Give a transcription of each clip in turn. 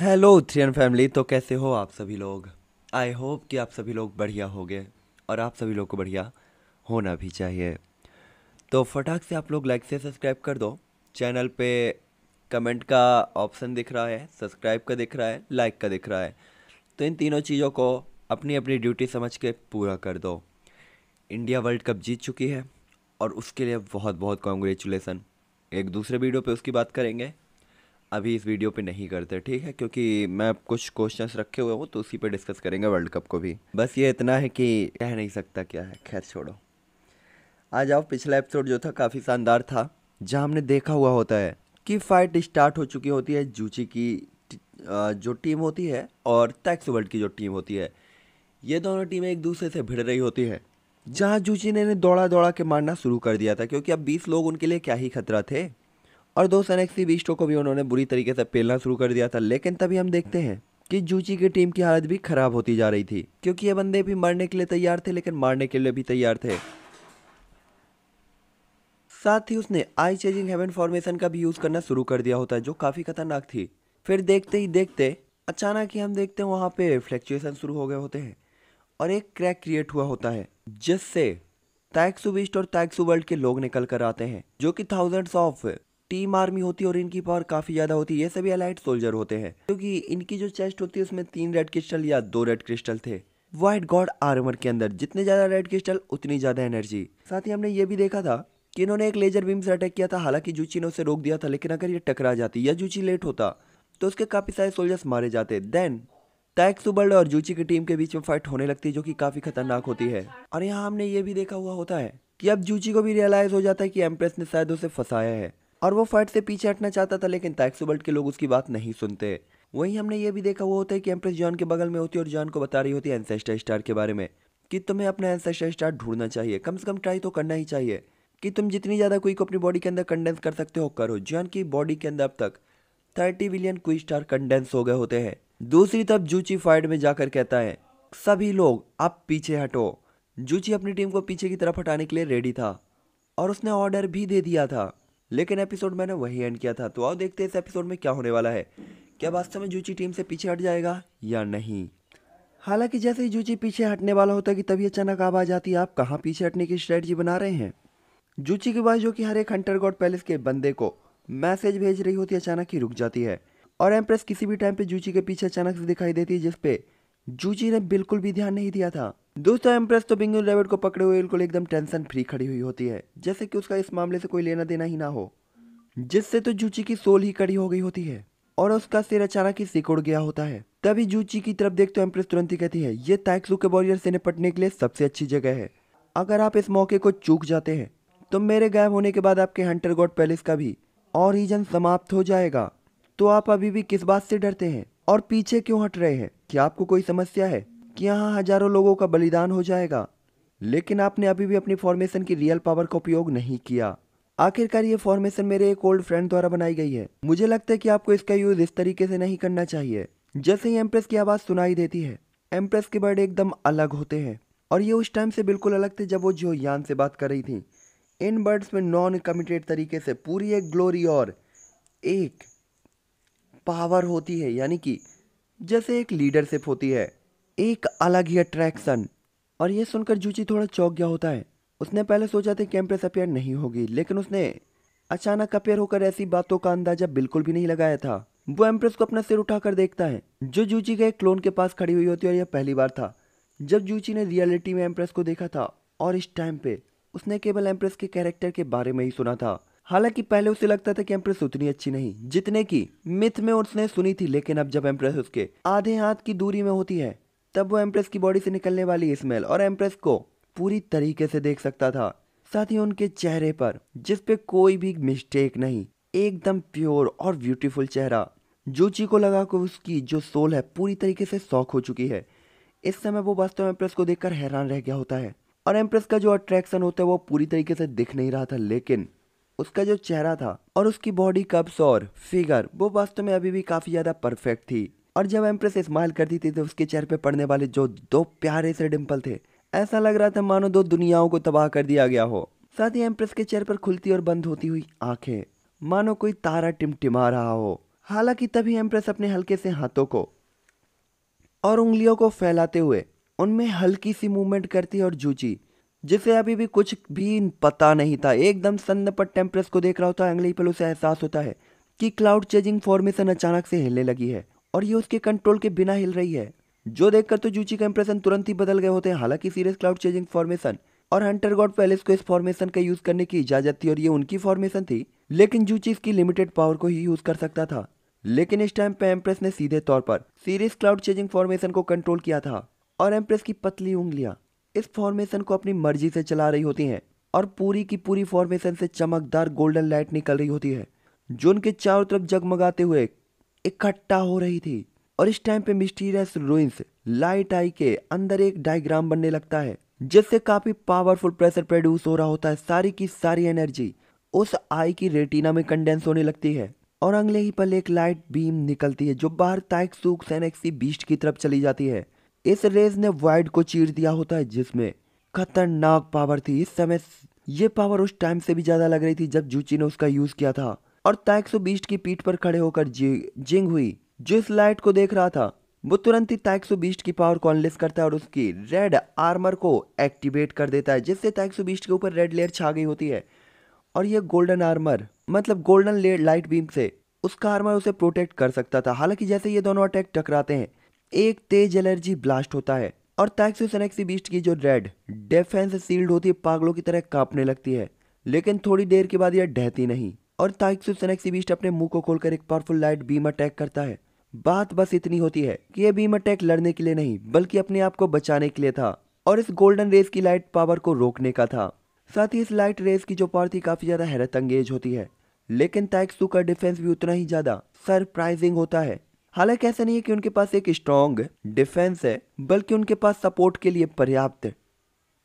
hello थ्रियन family तो कैसे हो आप सभी लोग आई होप कि आप सभी लोग बढ़िया हो गए और आप सभी लोग को बढ़िया होना भी चाहिए तो फटाक से आप लोग लाइक से सब्सक्राइब कर दो चैनल पे कमेंट का ऑप्शन दिख रहा है सब्सक्राइब का दिख रहा है लाइक का दिख रहा है तो इन तीनों चीज़ों को अपनी अपनी ड्यूटी समझ के पूरा कर दो इंडिया वर्ल्ड कप जीत चुकी है और उसके लिए बहुत बहुत कॉन्ग्रेचुलेसन एक दूसरे वीडियो पे उसकी बात करेंगे अभी इस वीडियो पे नहीं करते ठीक है क्योंकि मैं कुछ क्वेश्चंस रखे हुए हूँ तो उसी पे डिस्कस करेंगे वर्ल्ड कप को भी बस ये इतना है कि कह नहीं सकता क्या है खैर छोड़ो आज आओ पिछला एपिसोड जो था काफ़ी शानदार था जहाँ हमने देखा हुआ होता है कि फाइट स्टार्ट हो चुकी होती है जूची की जो टीम होती है और टैक्स वर्ल्ड की जो टीम होती है ये दोनों टीमें एक दूसरे से भिड़ रही होती है जहाँ जूची ने इन्हें दौड़ा दौड़ा के मारना शुरू कर दिया था क्योंकि अब बीस लोग उनके लिए क्या ही खतरा थे और दो सन एक्सी बीस्टो को भी उन्होंने बुरी तरीके से पेलना शुरू कर दिया था लेकिन तभी हम देखते हैं कि जूची की टीम की हालत भी खराब होती जा रही थी क्योंकि ये बंदे भी मरने के लिए तैयार थे लेकिन मारने के लिए भी तैयार थे साथ ही उसने आई चेजिंग हेवन फॉर्मेशन का भी यूज़ करना शुरू कर दिया होता है जो काफ़ी खतरनाक थी फिर देखते ही देखते अचानक ही हम देखते हैं वहां पे फ्लैक्चुएशन शुरू हो गए होते हैं और एक क्रैक क्रिएट हुआ होता है जिससे तैक्सू बीस्ट और तैक्सू वर्ल्ड के लोग निकल कर आते हैं जो कि थाउजेंड्स ऑफ टीम आर्मी होती है और इनकी पावर काफ़ी ज़्यादा होती है ये सभी अलाइट सोल्जर होते हैं क्योंकि इनकी जो चेस्ट होती है उसमें तीन रेड क्रिस्टल या दो रेड क्रिस्टल थे वाइट गॉड आर्मर के अंदर जितने ज़्यादा रेड क्रिस्टल उतनी ज़्यादा एनर्जी साथ ही हमने ये भी देखा था कि इन्होंने एक लेजर बीम से अटैक किया था हालांकि जूची ने उसे रोक दिया था लेकिन अगर ये टकरा जाती या जूची लेट होता तो उसके काफ़ी सारे सोल्जर्स मारे जाते देन टैक्स सुबर्ड और जूची की टीम के बीच में फाइट होने लगती है जो कि काफ़ी खतरनाक होती है और यहाँ हमने ये भी देखा हुआ होता है कि अब जूची को भी रियलाइज़ हो जाता है कि एम्प्रेस ने शायद उसे फंसाया है और वो फाइट से पीछे हटना चाहता था लेकिन टैक्सोबल्ट के लोग उसकी बात नहीं सुनते वहीं हमने ये भी देखा वो होता है कि एम्प्रेस जॉन के बगल में होती है और जॉन को बता रही होती है एनसेस्टर स्टार के बारे में कि तुम्हें अपना एनसेस्टर स्टार ढूंढना चाहिए कम से कम ट्राई तो करना ही चाहिए कि तुम जितनी ज़्यादा क्विक को अपनी बॉडी के अंदर कंडेंस कर सकते हो करो जॉन की बॉडी के अंदर अब तक thirty billion quick star condense हो गए होते हैं दूसरी तरफ जूची फाइट में जाकर कहता है सभी लोग आप पीछे हटो जूची अपनी टीम को पीछे की तरफ हटाने के लिए रेडी था और उसने ऑर्डर भी दे दिया था लेकिन एपिसोड मैंने वही एंड किया था तो आओ देखते हैं इस एपिसोड में क्या होने वाला है क्या वास्तव में जूची टीम से पीछे हट जाएगा या नहीं हालांकि जैसे ही जूची पीछे हटने वाला होता है कि तभी अचानक आवाज जाती है आप कहाँ पीछे हटने की स्ट्रेटजी बना रहे हैं जूची की वाइफ जो कि हर एक हंटर गॉड पैलेस के बंदे को मैसेज भेज रही होती है अचानक ही रुक जाती है और एम्प्रेस किसी भी टाइम पे जूची के पीछे अचानक से दिखाई देती है जिसपे जूची ने बिल्कुल भी ध्यान नहीं दिया था दोस्तों एम्प्रेस तो बिंगू लेवेट को पकड़े हुए बिल्कुल एकदम टेंशन फ्री खड़ी हुई होती है जैसे कि उसका इस मामले से कोई लेना देना ही ना हो जिससे तो जूची की सोल ही कड़ी हो गई होती है और उसका सिर अचानक ही सिकुड़ गया होता है तभी जूची की तरफ देख तो एम्प्रेस तुरंत ही कहती है ये ताइक्सू के बॉरियर से निपटने के लिए सबसे अच्छी जगह है अगर आप इस मौके को चूक जाते हैं तो मेरे गायब होने के बाद आपके हंटर गॉड पैलेस का भी और रीजन समाप्त हो जाएगा तो आप अभी भी किस बात से डरते हैं और पीछे क्यों हट रहे हैं क्या आपको कोई समस्या है कि यहाँ हजारों लोगों का बलिदान हो जाएगा लेकिन आपने अभी भी अपनी फॉर्मेशन की रियल पावर का उपयोग नहीं किया आखिरकार ये फॉर्मेशन मेरे एक ओल्ड फ्रेंड द्वारा बनाई गई है मुझे लगता है कि आपको इसका यूज इस तरीके से नहीं करना चाहिए जैसे ही एम्प्रेस की आवाज़ सुनाई देती है एम्प्रेस के बर्ड एकदम अलग होते हैं और ये उस टाइम से बिल्कुल अलग थे जब वो जो यान से बात कर रही थी इन बर्ड्स में नॉन कमिटेड तरीके से पूरी एक ग्लोरी और एक पावर होती है यानी कि जैसे एक लीडरशिप होती है एक अलग ही अट्रैक्शन और यह सुनकर जूची थोड़ा चौक गया होता है उसने पहले सोचा था कैंपस अपेयर नहीं होगी लेकिन उसने अचानक अपेयर होकर ऐसी बातों का अंदाजा बिल्कुल भी नहीं लगाया था वो एम्प्रेस को अपना सिर उठाकर देखता है जो जूची के क्लोन के पास खड़ी हुई होती है और यह पहली बार था जब जूची ने रियलिटी में एम्प्रेस को देखा था और इस टाइम पे उसने केवल एम्प्रेस के कैरेक्टर के बारे में ही सुना था हालांकि पहले उसे लगता था कि एम्प्रेस उतनी अच्छी नहीं जितने की मिथ में उसने सुनी थी लेकिन अब जब एम्प्रेस उसके आधे हाथ की दूरी में होती है तब वो एम्प्रेस की बॉडी से निकलने वाली स्मेल और एम्प्रेस को पूरी तरीके से देख सकता था साथ ही उनके चेहरे पर जिस पे कोई भी मिस्टेक नहीं एकदम प्योर और ब्यूटीफुल चेहरा जूची को लगा कि उसकी जो सोल है पूरी तरीके से सौख हो चुकी है इस समय वो वास्तव में एम्प्रेस को देखकर हैरान रह गया होता है और एम्प्रेस का जो अट्रैक्शन होता है वो पूरी तरीके से दिख नहीं रहा था लेकिन उसका जो चेहरा था और उसकी बॉडी कब्स और फिगर वो वास्तव में अभी भी काफ़ी ज़्यादा परफेक्ट थी और जब एम्प्रेस स्माइल करती थी तो उसके चेहरे पे पड़ने वाले जो दो प्यारे से डिम्पल थे ऐसा लग रहा था मानो दो दुनियाओं को तबाह कर दिया गया हो साथ ही एम्प्रेस के चेहरे पर खुलती और बंद होती हुई आंखें मानो कोई तारा टिमटिमा रहा हो हालांकि तभी एम्प्रेस अपने हल्के से हाथों को और उंगलियों को फैलाते हुए उनमें हल्की सी मूवमेंट करती और जूची जिसे अभी भी कुछ भी पता नहीं था एकदम सन्न पर टेम्परेस को देख रहा होता है अगले पल उसे एहसास होता है कि क्लाउड चेजिंग फॉर्मेशन अचानक से हिलने लगी है और ये उसके कंट्रोल के बिना हिल रही है जो देखकर तो जूची का इंप्रेशन तुरंत ही बदल गए होते हैं हालांकि सीरियस क्लाउड चेंजिंग फॉर्मेशन और हंटर गॉड पैलेस को इस फॉर्मेशन का यूज करने की इजाजत थी और ये उनकी फॉर्मेशन थी लेकिन जूची इसकी लिमिटेड पावर को ही यूज कर सकता था लेकिन इस टाइम पे एम्प्रेस ने सीधे तौर पर सीरियस क्लाउड चेंजिंग फॉर्मेशन को कंट्रोल किया था और एम्प्रेस की पतली उंगलियां इस फॉर्मेशन को अपनी मर्जी से चला रही होती हैं और पूरी की पूरी फॉर्मेशन से चमकदार गोल्डन लाइट निकल रही होती है जो उनके चारों तरफ जगमगाते हुए इकट्ठा हो रही थी और इस टाइम पे मिस्टीरियस रूइंस लाइट आई के अंदर एक डायग्राम बनने लगता है जिससे काफी पावरफुल प्रेशर प्रोड्यूस हो रहा होता है सारी की सारी एनर्जी उस आई की रेटिना में कंडेंस होने लगती है और अगले ही पल एक लाइट बीम निकलती है जो बाहर ताइक सूख सेनेक्सी बीस्ट की तरफ चली जाती है इस रेस ने वाइड को चीर दिया होता है जिसमें खतरनाक पावर थी इस समय ये पावर उस टाइम से भी ज्यादा लग रही थी जब जूची ने उसका यूज किया था और ताइक्सो बीस्ट की पीठ पर खड़े होकर जिंग हुई जो इस लाइट को देख रहा था वो तुरंत ही ताइक्सो बीस्ट की पावर को अनलेस करता है और उसकी रेड आर्मर को एक्टिवेट कर देता है जिससे ताइक्सो बीस्ट के ऊपर रेड लेयर छा गई होती है और यह गोल्डन आर्मर मतलब गोल्डन लेयर लाइट बीम से उसका आर्मर उसे प्रोटेक्ट कर सकता था हालांकि जैसे ये दोनों अटैक टकराते हैं एक तेज एलर्जी ब्लास्ट होता है और टैक्सी सनेक्सी बीस्ट की जो रेड डिफेंस सील्ड होती है पागलों की तरह कांपने लगती है लेकिन थोड़ी देर के बाद यह ढहती नहीं और तारिक सुल्तान एक्सिबिस्ट अपने मुंह को खोलकर एक पावरफुल लाइट बीम अटैक करता है बात बस इतनी होती है कि यह बीम अटैक लड़ने के लिए नहीं बल्कि अपने आप को बचाने के लिए था और इस गोल्डन रेस की लाइट पावर को रोकने का था साथ ही इस लाइट रेस की जो पावर थी काफी ज्यादा हैरत अंगेज होती है लेकिन ताइक्सू का डिफेंस भी उतना ही ज्यादा सरप्राइजिंग होता है हालांकि ऐसा नहीं है कि उनके पास एक स्ट्रॉन्ग डिफेंस है बल्कि उनके पास सपोर्ट के लिए पर्याप्त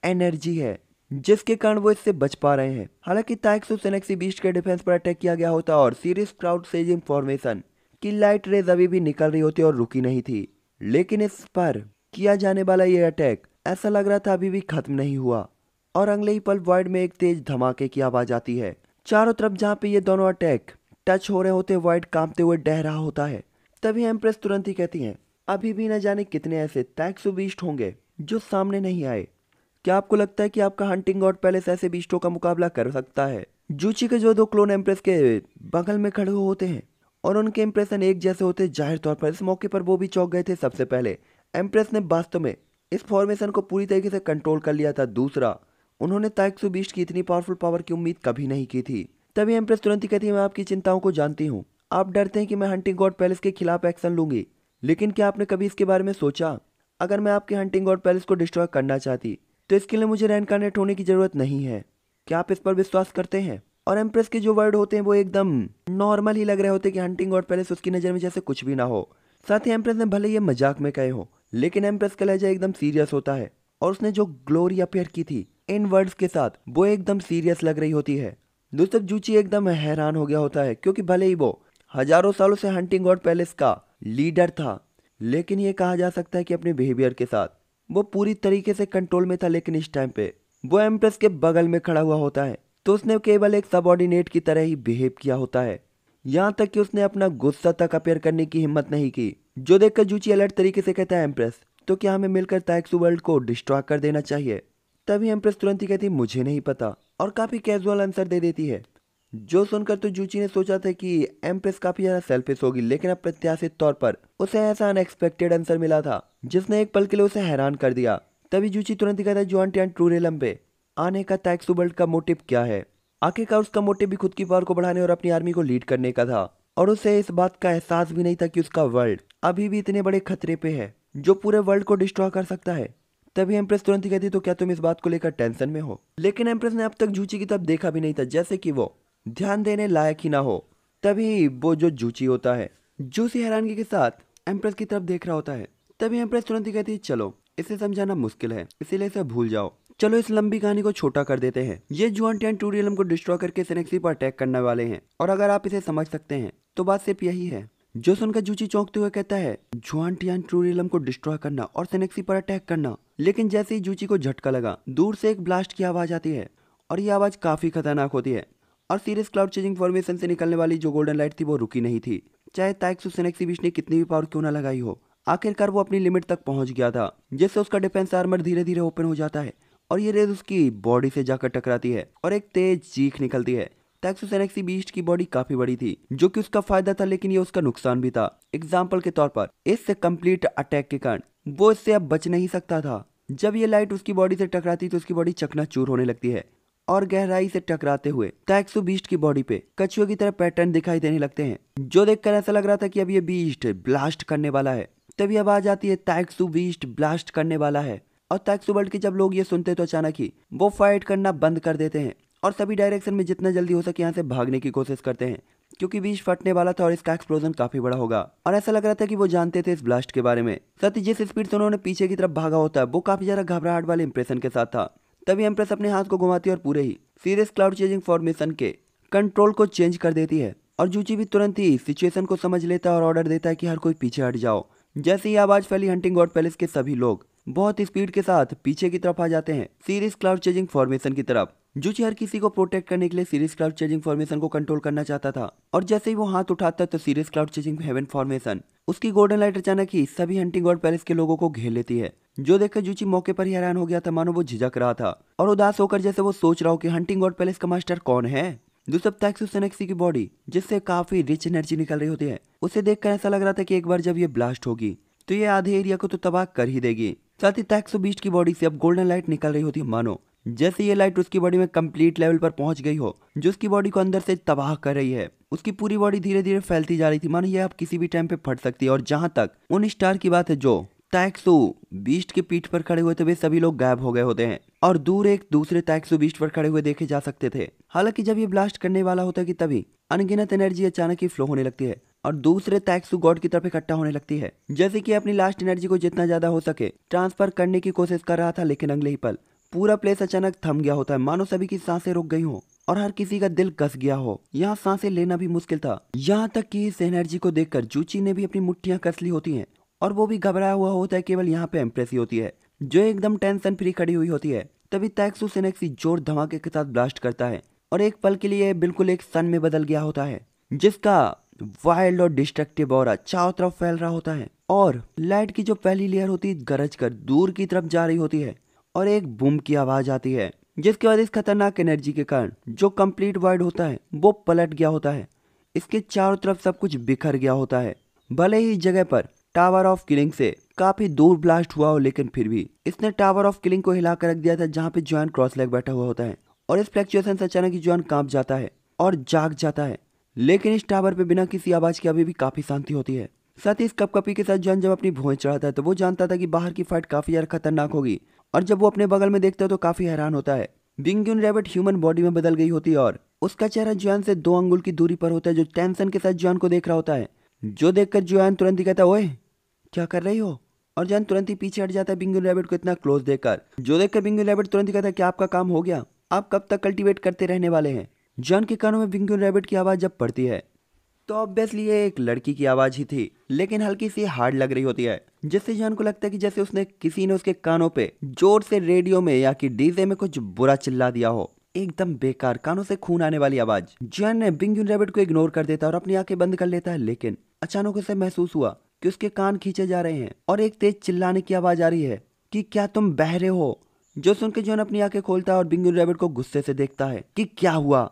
एनर्जी है जिसके कारण वो इससे बच पा रहे हैं हालांकि ताइक्सो सेनेक्सी बीस्ट के डिफेंस पर अटैक किया गया होता और सीरियस क्राउड सेजिंग इन्फॉर्मेशन की लाइट रेज अभी भी निकल रही होती और रुकी नहीं थी लेकिन इस पर किया जाने वाला ये अटैक ऐसा लग रहा था अभी भी खत्म नहीं हुआ और अगले ही पल वर्ल्ड में एक तेज धमाके की आवाज आती है चारों तरफ जहाँ पे ये दोनों अटैक टच हो रहे होते वाइड कांपते हुए डह रहा होता है तभी एम्प्रेस तुरंत ही कहती है अभी भी न जाने कितने ऐसे टैक्सुबिस्ट होंगे जो सामने नहीं आए क्या आपको लगता है कि आपका हंटिंग गॉड पैलेस ऐसे बीस्टों का मुकाबला कर सकता है जूची के जो दो क्लोन एम्प्रेस के बगल में खड़े होते हैं और उनके इम्प्रेशन एक जैसे होते जाहिर तौर पर इस मौके पर वो भी चौंक गए थे सबसे पहले एम्प्रेस ने वास्तव में इस फॉर्मेशन को पूरी तरीके से कंट्रोल कर लिया था दूसरा उन्होंने ताइक्सु बीस्ट की इतनी पावरफुल पावर की उम्मीद कभी नहीं की थी तभी एम्प्रेस तुरंत ही कहती है मैं आपकी चिंताओं को जानती हूँ आप डरते हैं कि मैं हंटिंग गॉड पैलेस के खिलाफ एक्शन लूंगी लेकिन क्या आपने कभी इसके बारे में सोचा अगर मैं आपके हंटिंग गॉड पैलेस को डिस्ट्रॉय करना चाहती तो इसके लिए मुझे रेनकारनेट होने की ज़रूरत नहीं है क्या आप इस पर विश्वास करते हैं और एम्प्रेस के जो वर्ड होते हैं वो एकदम नॉर्मल ही लग रहे होते कि हंटिंग गॉड पैलेस उसकी नज़र में जैसे कुछ भी ना हो साथ ही एम्प्रेस ने भले ये मजाक में कहे हो लेकिन एम्प्रेस का लहजा एकदम सीरियस होता है और उसने जो ग्लोरी अपेयर की थी इन वर्ड्स के साथ वो एकदम सीरियस लग रही होती है दोस्तों जूची एकदम हैरान हो गया होता है क्योंकि भले ही वो हजारों सालों से हंटिंग गॉड पैलेस का लीडर था लेकिन ये कहा जा सकता है कि अपने बिहेवियर के साथ वो पूरी तरीके से कंट्रोल में था लेकिन इस टाइम पे वो एम्प्रेस के बगल में खड़ा हुआ होता है तो उसने केवल एक सबॉर्डिनेट की तरह ही बिहेव किया होता है यहाँ तक कि उसने अपना गुस्सा तक अपेयर करने की हिम्मत नहीं की जो देखकर जूची अलर्ट तरीके से कहता है एम्प्रेस तो क्या हमें मिलकर टैक्सू वर्ल्ड को डिस्ट्रॉय कर देना चाहिए तभी एम्प्रेस तुरंत ही कहती मुझे नहीं पता और काफी कैजुअल आंसर दे देती है जो सुनकर तो जूची ने सोचा था कि एम्प्रेस काफी ज्यादा सेल्फिश होगी लेकिन अप्रत्याशित तौर पर उसे ऐसा अनएक्सपेक्टेड आंसर मिला था जिसने एक पल के लिए उसे हैरान कर दिया तभी जूची तुरंत ही कहता जॉन ट्रू रेलम पे आने का टैक्सुबल्ट का मोटिव क्या है आखिरकार उसका मोटिव भी खुद की पावर को बढ़ाने और अपनी आर्मी को लीड करने का था और उसे इस बात का एहसास भी नहीं था कि उसका वर्ल्ड अभी भी इतने बड़े खतरे पे है जो पूरे वर्ल्ड को डिस्ट्रॉय कर सकता है तभी एम्प्रेस तुरंत ही कहती तो क्या तुम इस बात को लेकर टेंशन में हो लेकिन एम्प्रेस ने अब तक जूची की तब तो देखा भी नहीं था जैसे कि वो ध्यान देने लायक ही ना हो तभी वो जो जूची होता है जूसी हैरानगी के साथ एम्प्रेस की तरफ देख रहा होता है तभी एम्प्रेस तुरंत ही कहती है चलो इसे समझाना मुश्किल है इसीलिए इसे भूल जाओ चलो इस लंबी कहानी को छोटा कर देते हैं ये जुआन टैन टूरियलम को डिस्ट्रॉय करके सेनेक्सी पर अटैक करने वाले हैं और अगर आप इसे समझ सकते हैं तो बात सिर्फ यही है जो सुनकर जूची चौंकते हुए कहता है जुआन टियान टूरियलम को डिस्ट्रॉय करना और सेनेक्सी पर अटैक करना लेकिन जैसे ही जूची को झटका लगा दूर से एक ब्लास्ट की आवाज आती है और ये आवाज काफी खतरनाक होती है और सीरियस क्लाउड चेजिंग फॉर्मेशन से निकलने वाली जो गोल्डन लाइट थी वो रुकी नहीं थी चाहे ताइक्सु सेनेक्सीविच ने कितनी भी पावर क्यों ना लगाई हो आखिरकार वो अपनी लिमिट तक पहुंच गया था जिससे उसका डिफेंस आर्मर धीरे धीरे ओपन हो जाता है और ये रेज उसकी बॉडी से जाकर टकराती है और एक तेज चीख निकलती है टैक्सुस एनएक्सी बीस्ट की बॉडी काफी बड़ी थी जो कि उसका फायदा था लेकिन ये उसका नुकसान भी था एग्जाम्पल के तौर पर इससे कम्प्लीट अटैक के कारण वो इससे अब बच नहीं सकता था जब ये लाइट उसकी बॉडी से टकराती तो उसकी बॉडी चकनाचूर होने लगती है और गहराई से टकराते हुए टैक्सो बीस्ट की बॉडी पे कछुए की तरह पैटर्न दिखाई देने लगते हैं जो देखकर ऐसा लग रहा था कि अब ये बीस्ट ब्लास्ट करने वाला है तभी आवाज आती है टैक्सो बीस्ट ब्लास्ट करने वाला है और टैक्सो बल्ट के जब लोग ये सुनते तो अचानक ही वो फाइट करना बंद कर देते हैं और सभी डायरेक्शन में जितना जल्दी हो सके यहाँ से भागने की कोशिश करते हैं क्योंकि बीच फटने वाला था और इसका एक्सप्लोजन काफी बड़ा होगा और ऐसा लग रहा था कि वो जानते थे इस ब्लास्ट के बारे में साथ ही जिस स्पीड से उन्होंने पीछे की तरफ भागा होता है वो काफी ज्यादा घबराहट वाले इंप्रेशन के साथ था तभी एम्प्रेस अपने हाथ को घुमाती है और पूरे ही सीरियस क्लाउड चेंजिंग फॉर्मेशन के कंट्रोल को चेंज कर देती है और जूची भी तुरंत ही सिचुएशन को समझ लेता है और ऑर्डर देता है कि हर कोई पीछे हट जाओ जैसे ही आवाज फैली हंटिंग गॉड पैलेस के सभी लोग बहुत स्पीड के साथ पीछे की तरफ आ जाते हैं सीरीज क्लाउड चेजिंग फॉर्मेशन की तरफ जूची हर किसी को प्रोटेक्ट करने के लिए सीरीज क्लाउड चेजिंग फॉर्मेशन को कंट्रोल करना चाहता था और जैसे ही वो हाथ उठाता तो series cloud changing heaven formation उसकी गोल्डन लाइट अचानक ही सभी हंटिंग गॉड पैलेस के लोगों को घेर लेती है जो देखकर जूची मौके पर ही हैरान हो गया था मानो वो झिझक रहा था और उदास होकर जैसे वो सोच रहा हो कि हंटिंग गॉड पैलेस का मास्टर कौन है दूसरा टैक्सू सेनेक्सी की बॉडी जिससे काफी रिच एनर्जी निकल रही होती है उसे देखकर ऐसा लग रहा था कि एक बार जब ये ब्लास्ट होगी तो ये आधे एरिया को तो तबाह कर ही देगी साथ ही टैक्सो बीस्ट की बॉडी से अब गोल्डन लाइट निकल रही होती है मानो जैसे ये लाइट उसकी बॉडी में कंप्लीट लेवल पर पहुंच गई हो जो उसकी बॉडी को अंदर से तबाह कर रही है उसकी पूरी बॉडी धीरे धीरे फैलती जा रही थी मानो ये अब किसी भी टाइम पे फट सकती है और जहां तक उन स्टार की बात है जो टैक्सो बीस्ट के पीठ पर खड़े हुए थे वे सभी लोग गायब हो गए होते हैं और दूर एक दूसरे टैक्सो बीस्ट पर खड़े हुए देखे जा सकते थे हालांकि जब ये ब्लास्ट करने वाला होता है कि तभी अनगिनत एनर्जी अचानक ही फ्लो होने लगती है और दूसरे टैक्स गॉड की तरफ इकट्ठा होने लगती है जैसे कि अपनी लास्ट एनर्जी को जितना ज्यादा हो सके ट्रांसफर करने की कोशिश कर रहा था लेकिन अगले ही पल पूरा प्लेस अचानक थम गया होता है मानो सभी की सांसें रुक गई हो और हर किसी का दिल कस गया हो यहाँ सांसें लेना भी मुश्किल था यहाँ तक कि इस एनर्जी को देखकर जूची ने भी अपनी मुठ्ठियाँ कस ली होती हैं और वो भी घबराया हुआ होता है केवल यहाँ पे एम्प्रेसी होती है जो एकदम टेंशन फ्री खड़ी हुई होती है तभी टैक्सू सेनेक्सी जोर धमाके के साथ ब्लास्ट करता है और एक पल के लिए बिल्कुल एक सन में बदल गया होता है जिसका वाइल्ड और डिस्ट्रक्टिव और चारों अच्छा तरफ फैल रहा होता है और लाइट की जो पहली लेयर होती है गरज कर दूर की तरफ जा रही होती है और एक बूम की आवाज आती है जिसके बाद इस खतरनाक एनर्जी के कारण जो कंप्लीट वर्ड होता है वो पलट गया होता है इसके चारों तरफ सब कुछ बिखर गया होता है भले ही इस जगह पर टावर ऑफ किलिंग से काफी दूर ब्लास्ट हुआ हो लेकिन फिर भी इसने टावर ऑफ किलिंग को हिलाकर रख दिया था जहाँ पे ज्वाइन क्रॉस लेग बैठा हुआ होता है और इस फ्लैक्चुएशन से अचानक जॉन कांप जाता है और जाग जाता है लेकिन इस टावर पे बिना किसी आवाज के अभी भी काफी शांति होती है साथ ही इस कपकपी के साथ जॉन जब अपनी भोज चढ़ाता है तो वो जानता था कि बाहर की फाइट काफी ज्यादा खतरनाक होगी और जब वो अपने बगल में देखता है तो काफी हैरान होता है बिंग्यून रेबेट ह्यूमन बॉडी में बदल गई होती है और उसका चेहरा जुआन से दो अंगुल की दूरी पर होता है जो टेंशन के साथ जुआन को देख रहा होता है जो देखकर जुआन तुरंत ही कहता है ओए क्या कर रही हो और जान तुरंत ही पीछे हट जाता है बिंग रेबेट को इतना क्लोज देखकर जो देखकर बिंग रेबेट तुरंत ही कहता है कि आपका काम हो गया आप कब तक कल्टीवेट करते रहने वाले हैं जॉन के कानों में विंकू रैबिट की आवाज़ जब पड़ती है तो ऑब्वियसली ये एक लड़की की आवाज़ ही थी लेकिन हल्की सी हार्ड लग रही होती है जिससे जॉन को लगता है कि जैसे उसने किसी ने उसके कानों पे जोर से रेडियो में या कि डीजे में कुछ बुरा चिल्ला दिया हो एकदम बेकार कानों से खून आने वाली आवाज जॉन ने बिंग रैबिट को इग्नोर कर देता है और अपनी आंखें बंद कर लेता है लेकिन अचानक उसे महसूस हुआ कि उसके कान खींचे जा रहे हैं और एक तेज चिल्लाने की आवाज आ रही है कि क्या तुम बहरे हो जो सुनकर जॉन अपनी आंखें खोलता है और बिंगू रैबिट को गुस्से से देखता है कि क्या हुआ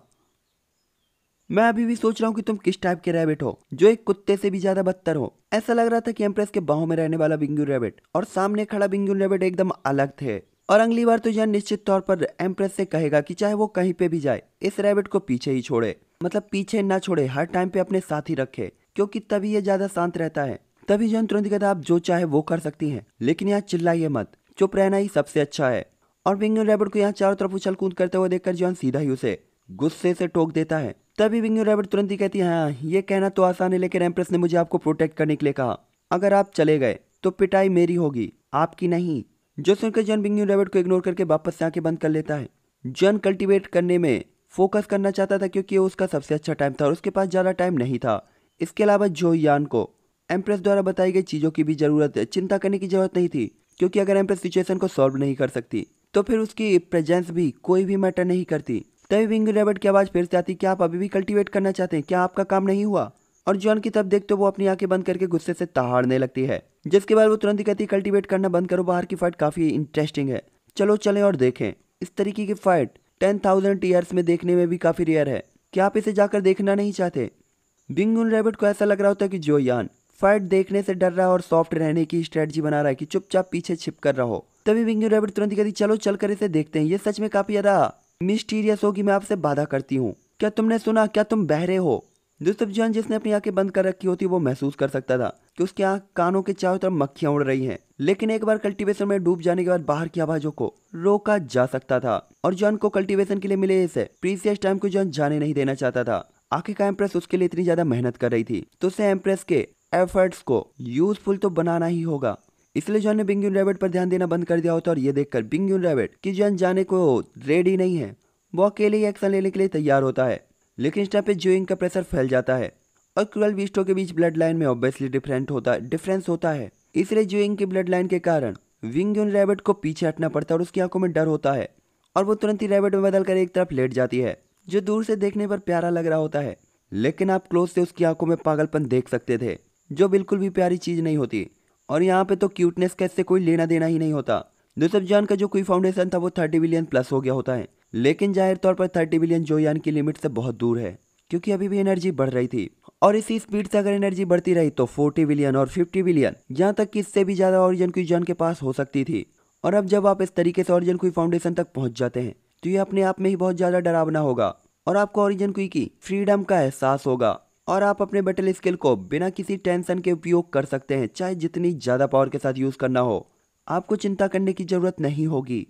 मैं अभी भी सोच रहा हूँ कि तुम किस टाइप के रैबिट हो जो एक कुत्ते से भी ज्यादा बदतर हो ऐसा लग रहा था कि एम्प्रेस के बाहों में रहने वाला बिंगू रैबिट और सामने खड़ा बिंगू रैबिट एकदम अलग थे और अगली बार तो यह निश्चित तौर पर एम्प्रेस से कहेगा कि चाहे वो कहीं पे भी जाए इस रैबिट को पीछे ही छोड़े मतलब पीछे ना छोड़े हर टाइम पे अपने साथ ही रखे क्योंकि तभी यह ज्यादा शांत रहता है तभी जन तुरंत कहता आप जो चाहे वो कर सकती है लेकिन यहाँ चिल्लाइए मत चुप रहना ही सबसे अच्छा है और बिंगू रैबिट को यहाँ चारों तरफ उछल कूद करते हुए देखकर जॉन सीधा ही उसे गुस्से से टोक देता है तभी विंग रैबिट तुरंत ही कहती है हाँ ये कहना तो आसान है लेकिन एम्प्रेस ने मुझे आपको प्रोटेक्ट करने के लिए कहा अगर आप चले गए तो पिटाई मेरी होगी आपकी नहीं जो सुनकर जन बिंगू रैबिट को इग्नोर करके वापस से आके बंद कर लेता है जन कल्टीवेट करने में फोकस करना चाहता था क्योंकि उसका सबसे अच्छा टाइम था और उसके पास ज़्यादा टाइम नहीं था इसके अलावा जो यान को एम्प्रेस द्वारा बताई गई चीज़ों की भी ज़रूरत है चिंता करने की ज़रूरत नहीं थी क्योंकि अगर एम्प्रेस सिचुएशन को सॉल्व नहीं कर सकती तो फिर उसकी प्रेजेंस भी कोई भी मैटर नहीं करती तभी विंग रैबिट की आवाज़ फिर से आती क्या आप अभी भी कल्टीवेट करना चाहते हैं क्या आपका काम नहीं हुआ और जॉन की तब देखते वो अपनी आंखें बंद करके गुस्से से तहाड़ने लगती है जिसके बाद वो तुरंत ही कहती कल्टीवेट करना बंद करो बाहर की फाइट काफ़ी इंटरेस्टिंग है चलो चलें और देखें इस तरीके की फाइट टेन थाउजेंड में देखने में भी काफ़ी रेयर है क्या आप इसे जाकर देखना नहीं चाहते बिंग उन रेबिट को ऐसा लग रहा होता है कि जो यान फाइट देखने से डर रहा है और सॉफ्ट रहने की स्ट्रेटजी बना रहा है कि चुपचाप पीछे छिप कर रहो तभी विंग रेबिट तुरंत कहती चलो चल कर इसे देखते हैं ये सच में काफ़ी ज़्यादा मिस्टीरियस होगी मैं आपसे बाधा करती हूँ क्या तुमने सुना क्या तुम बहरे हो दोस्तों जॉन जिसने अपनी आंखें बंद कर रखी होती वो महसूस कर सकता था कि उसकी आंख कानों के चारों तरफ मक्खियां उड़ रही हैं लेकिन एक बार कल्टीवेशन में डूब जाने के बाद बाहर की आवाजों को रोका जा सकता था और जॉन को कल्टीवेशन के लिए मिले इसे प्रीसियस टाइम को जॉन जाने नहीं देना चाहता था आखिर का एम्प्रेस उसके लिए इतनी ज्यादा मेहनत कर रही थी तो उसे एम्प्रेस के एफर्ट्स को यूजफुल तो बनाना ही होगा इसलिए जॉन ने बिंग रैबिट पर ध्यान देना बंद कर दिया होता और ये देखकर बिंग यून रैबिट कि जॉन जाने को रेडी नहीं है वो अकेले ही एक्शन लेने के लिए तैयार होता है लेकिन इस टाइम पे जोइंग का प्रेशर फैल जाता है और क्रूअल बीस्टों के बीच ब्लड लाइन में ऑब्वियसली डिफरेंट होता है डिफरेंस होता है इसलिए जोइंग की ब्लड लाइन के कारण विंग यून रैबिट को पीछे हटना पड़ता है और उसकी आंखों में डर होता है और वो तुरंत ही रैबिट में बदलकर एक तरफ लेट जाती है जो दूर से देखने पर प्यारा लग रहा होता है लेकिन आप क्लोज से उसकी आंखों में पागलपन देख सकते थे जो बिल्कुल भी प्यारी चीज नहीं होती और यहाँ पे तो क्यूटनेस का इससे कोई लेना देना ही नहीं होता यूसुफ जान का जो कोई फाउंडेशन था वो थर्टी बिलियन प्लस हो गया होता है लेकिन जाहिर तौर पर थर्टी बिलियन जो यान की लिमिट से बहुत दूर है क्योंकि अभी भी एनर्जी बढ़ रही थी और इसी स्पीड से अगर एनर्जी बढ़ती रही तो 40 बिलियन और 50 बिलियन यहाँ तक कि इससे भी ज़्यादा ऑरिजन की जान के पास हो सकती थी और अब जब आप इस तरीके से ऑरिजन कुई फाउंडेशन तक पहुंच जाते हैं तो ये अपने आप में ही बहुत ज़्यादा डरावना होगा और आपको ऑरिजन कुई की फ्रीडम का एहसास होगा और आप अपने बटल स्किल को बिना किसी टेंशन के उपयोग कर सकते हैं चाहे जितनी ज़्यादा पावर के साथ यूज़ करना हो आपको चिंता करने की ज़रूरत नहीं होगी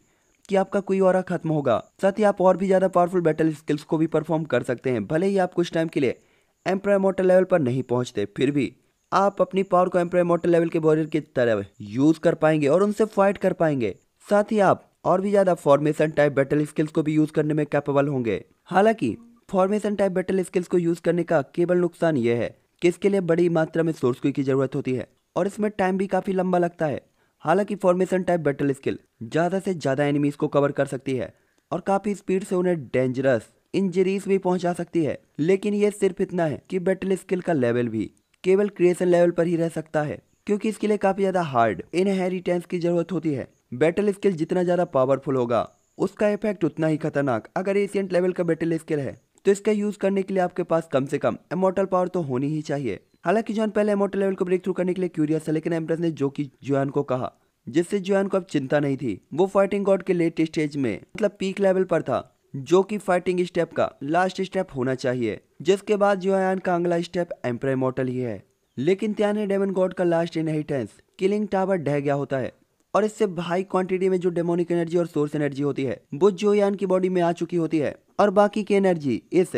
कि आपका कोई और खत्म होगा साथ ही आप और भी ज़्यादा पावरफुल बैटल स्किल्स को भी परफॉर्म कर सकते हैं भले ही आप कुछ टाइम के लिए एम्प्रॉय मोटर लेवल पर नहीं पहुँचते फिर भी आप अपनी पावर को एम्प्रॉय मोटर लेवल के बॉर्डर की तरह यूज कर पाएंगे और उनसे फाइट कर पाएंगे साथ ही आप और भी ज़्यादा फॉर्मेशन टाइप बैटल स्किल्स को भी यूज करने में कैपेबल होंगे हालांकि फॉर्मेशन टाइप बैटल स्किल्स को यूज करने का केवल नुकसान यह है कि इसके लिए बड़ी मात्रा में सोर्स की जरूरत होती है और इसमें टाइम भी काफी लंबा लगता है हालांकि फॉर्मेशन टाइप बैटल स्किल ज्यादा से ज्यादा एनिमीज को कवर कर सकती है और काफी स्पीड से उन्हें डेंजरस इंजरीज भी पहुंचा सकती है लेकिन यह सिर्फ इतना है कि बैटल स्किल का लेवल भी केवल क्रिएशन लेवल पर ही रह सकता है क्योंकि इसके लिए काफी ज्यादा हार्ड इनहेरिटेंस की जरूरत होती है बैटल स्किल जितना ज्यादा पावरफुल होगा उसका इफेक्ट उतना ही खतरनाक अगर एशियंट लेवल का बैटल स्किल है तो इसका यूज करने के लिए आपके पास कम से कम एमोटल पावर तो होनी ही चाहिए हालांकि जोन पहले एमोटल लेवल को ब्रेक थ्रू करने के लिए क्यूरियस है लेकिन एम्प्रेस ने जो की जोन को कहा जिससे जोन को अब चिंता नहीं थी वो फाइटिंग गॉड के लेट स्टेज में मतलब पीक लेवल पर था जो कि फाइटिंग स्टेप का लास्ट स्टेप होना चाहिए जिसके बाद जुआन का अगला स्टेप एम्प्रेमोटल ही है लेकिन त्यान डेमन गॉड का लास्ट इनहेरिटेंस किलिंग टावर ढह गया होता है और इससे हाई क्वांटिटी में जो डेमोनिक एनर्जी और सोर्स एनर्जी होती है वो जोयान की बॉडी में आ चुकी होती है और बाकी की एनर्जी इस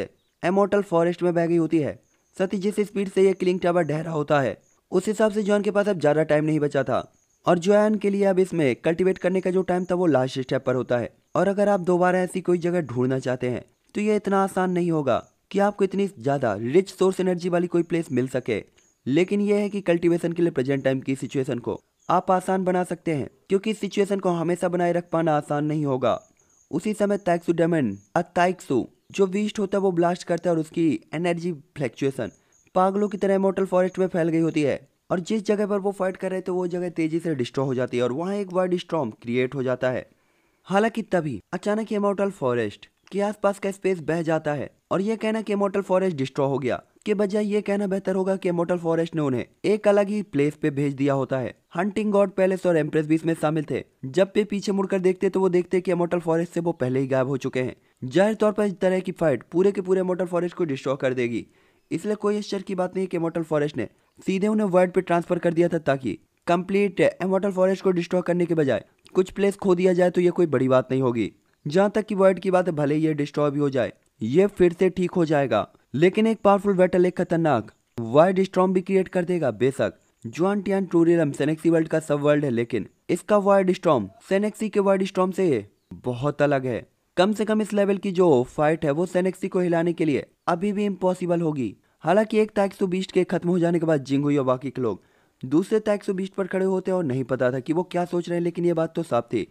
एमोटल फॉरेस्ट में बह गई होती है साथ ही जिस स्पीड से यह क्लिंग टावर ढहरा होता है उस हिसाब से जॉन के पास अब ज़्यादा टाइम नहीं बचा था और जोयान के लिए अब इसमें कल्टिवेट करने का जो टाइम था वो लास्ट स्टेप पर होता है और अगर आप दोबारा ऐसी कोई जगह ढूंढना चाहते हैं तो ये इतना आसान नहीं होगा कि आपको इतनी ज़्यादा रिच सोर्स एनर्जी वाली कोई प्लेस मिल सके लेकिन यह है कि कल्टीवेशन के लिए प्रेजेंट टाइम की सिचुएशन को आप आसान बना सकते हैं क्योंकि सिचुएशन को हमेशा बनाए रख पाना आसान नहीं होगा उसी समय तैक्सु डेमन अताइक्सु जो वीस्ट होता है वो ब्लास्ट करता है और उसकी एनर्जी फ्लैक्चुएसन पागलों की तरह मोटल फॉरेस्ट में फैल गई होती है और जिस जगह पर वो फाइट कर रहे थे तो वो जगह तेजी से डिस्ट्रॉ हो जाती है और वहाँ एक वर्ड स्ट्रॉम क्रिएट हो जाता है हालांकि तभी अचानक ये मोटल फॉरेस्ट के आसपास का स्पेस बह जाता है और ये कहना कि मोटल फॉरेस्ट डिस्ट्रॉ हो गया के बजाय ये कहना बेहतर होगा कि मोटल फॉरेस्ट ने उन्हें एक अलग ही प्लेस पे भेज दिया होता है हंटिंग गॉड पैलेस और एम्प्रेस भी इसमें शामिल थे जब पे पीछे मुड़कर देखते तो वो देखते कि मोटल फॉरेस्ट से वो पहले ही गायब हो चुके हैं जाहिर तौर पर इस तरह की फाइट पूरे के पूरे मोटल फॉरेस्ट को डिस्ट्रॉय कर देगी इसलिए कोई आश्चर्य की बात नहीं कि मोटल फॉरेस्ट ने सीधे उन्हें वर्ल्ड पे ट्रांसफर कर दिया था ताकि कम्प्लीट एमोटल फॉरेस्ट को डिस्ट्रॉय करने के बजाय कुछ प्लेस खो दिया जाए तो ये कोई बड़ी बात नहीं होगी जहाँ तक की वर्ड की बात है भले ये डिस्ट्रॉय भी हो जाए ये फिर से ठीक हो जाएगा लेकिन एक पावरफुल वेटल एक खतरनाक वर्ड स्ट्रॉम भी क्रिएट कर देगा बेशक जुआन टियान टूरिलम सेनेक्सी वर्ल्ड का सब वर्ल्ड है लेकिन इसका वर्ड स्ट्रॉम सेनेक्सी के वर्ड स्ट्रॉम से बहुत अलग है कम से कम इस लेवल की जो फाइट है वो सेनेक्सी को हिलाने के लिए अभी भी इम्पॉसिबल होगी हालांकि एक तारीख सौ बीस के खत्म हो जाने के बाद जिंग हुई और बाकी के लोग दूसरे तारीख सौ बीस पर खड़े होते हैं और नहीं पता था कि वो क्या सोच रहे हैं लेकिन ये बात तो साफ थी